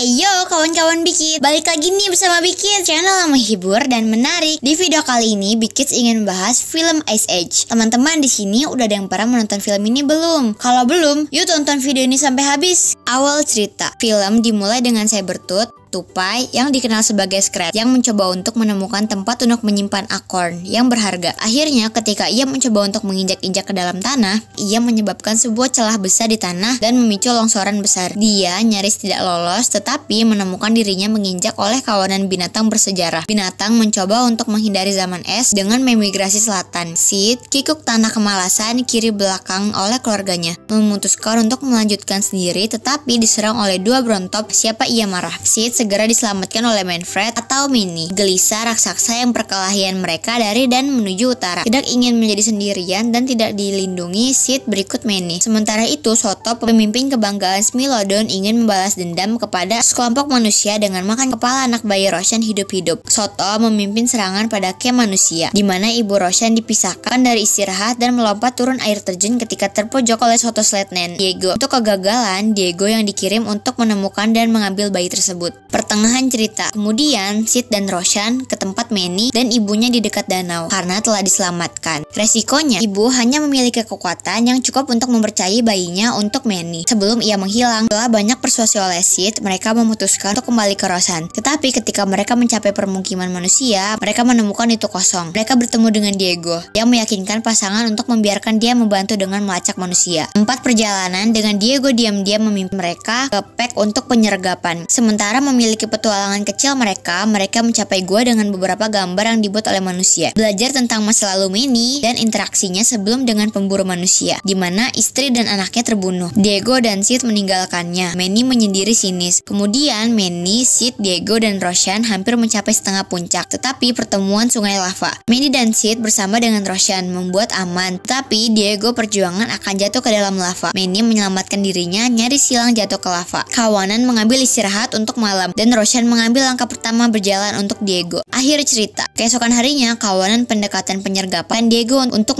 ayo eh, kawan-kawan Bikit, balik lagi nih bersama Bikit, channel yang menghibur dan menarik. Di video kali ini Bikit ingin membahas film Ice Age. Teman-teman di sini udah ada yang pernah menonton film ini belum? Kalau belum, yuk tonton video ini sampai habis. Awal cerita, film dimulai dengan Sabertooth tupai yang dikenal sebagai Scrat yang mencoba untuk menemukan tempat untuk menyimpan akorn yang berharga. Akhirnya ketika ia mencoba untuk menginjak-injak ke dalam tanah, ia menyebabkan sebuah celah besar di tanah dan memicu longsoran besar. Dia nyaris tidak lolos tetapi menemukan dirinya menginjak oleh kawanan binatang bersejarah. Binatang mencoba untuk menghindari zaman es dengan memigrasi selatan. Sid kikuk tanah kemalasan kiri belakang oleh keluarganya, memutuskan untuk melanjutkan sendiri tetapi diserang oleh dua brontop siapa ia marah. Sid segera diselamatkan oleh Manfred atau Mini gelisah raksasa yang perkelahian mereka dari dan menuju utara. Tidak ingin menjadi sendirian dan tidak dilindungi Sid berikut Mini Sementara itu, Soto, pemimpin kebanggaan Smilodon ingin membalas dendam kepada sekelompok manusia dengan makan kepala anak bayi Roshan hidup-hidup. Soto memimpin serangan pada kem manusia, di mana ibu Roshan dipisahkan dari istirahat dan melompat turun air terjun ketika terpojok oleh Soto Sletnen, Diego. Untuk kegagalan, Diego yang dikirim untuk menemukan dan mengambil bayi tersebut. Pertengahan cerita, kemudian Sid dan Roshan ke tempat Manny dan ibunya di dekat danau karena telah diselamatkan. Resikonya, ibu hanya memiliki kekuatan yang cukup untuk mempercayai bayinya untuk Manny. Sebelum ia menghilang, setelah banyak persuasi oleh Sid, mereka memutuskan untuk kembali ke Roshan. Tetapi ketika mereka mencapai permukiman manusia, mereka menemukan itu kosong. Mereka bertemu dengan Diego, yang meyakinkan pasangan untuk membiarkan dia membantu dengan melacak manusia. Empat perjalanan dengan Diego diam-diam memimpin mereka ke pek untuk penyergapan. Sementara memimpin memiliki petualangan kecil mereka, mereka mencapai gua dengan beberapa gambar yang dibuat oleh manusia. Belajar tentang masa lalu Mini dan interaksinya sebelum dengan pemburu manusia, di mana istri dan anaknya terbunuh. Diego dan Sid meninggalkannya. Manny menyendiri sinis. Kemudian Manny, Sid, Diego, dan Roshan hampir mencapai setengah puncak. Tetapi pertemuan sungai lava. Manny dan Sid bersama dengan Roshan membuat aman. tapi Diego perjuangan akan jatuh ke dalam lava. Manny menyelamatkan dirinya nyaris silang jatuh ke lava. Kawanan mengambil istirahat untuk malam malam dan Roshan mengambil langkah pertama berjalan untuk Diego. Akhir cerita, keesokan harinya kawanan pendekatan penyergapan Diego untuk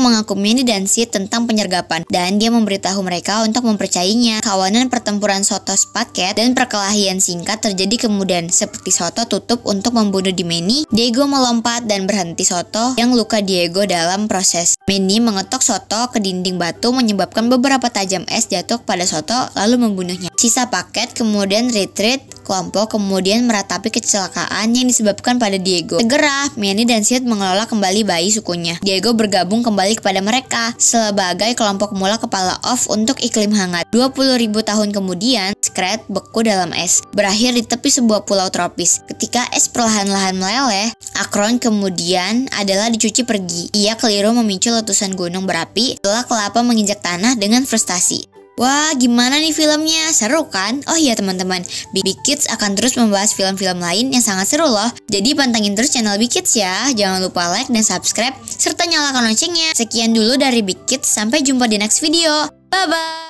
dan si tentang penyergapan dan dia memberitahu mereka untuk mempercayainya. Kawanan pertempuran Soto sepaket dan perkelahian singkat terjadi kemudian seperti Soto tutup untuk membunuh Di Dimeni, Diego melompat dan berhenti Soto yang luka Diego dalam proses. Mini mengetok Soto ke dinding batu menyebabkan beberapa tajam es jatuh pada Soto lalu membunuhnya. Sisa paket kemudian retreat kelompok kemudian meratapi kecelakaan yang disebabkan pada Diego. Segera, Manny dan Sid mengelola kembali bayi sukunya. Diego bergabung kembali kepada mereka sebagai kelompok mula kepala off untuk iklim hangat. 20.000 tahun kemudian, Scrat beku dalam es, berakhir di tepi sebuah pulau tropis. Ketika es perlahan-lahan meleleh, Akron kemudian adalah dicuci pergi. Ia keliru memicu letusan gunung berapi, setelah kelapa menginjak tanah dengan frustasi. Wah, gimana nih filmnya? Seru kan? Oh iya teman-teman, Big Kids akan terus membahas film-film lain yang sangat seru loh. Jadi pantengin terus channel Big Kids ya. Jangan lupa like dan subscribe serta nyalakan loncengnya. Sekian dulu dari Big Kids, sampai jumpa di next video. Bye bye.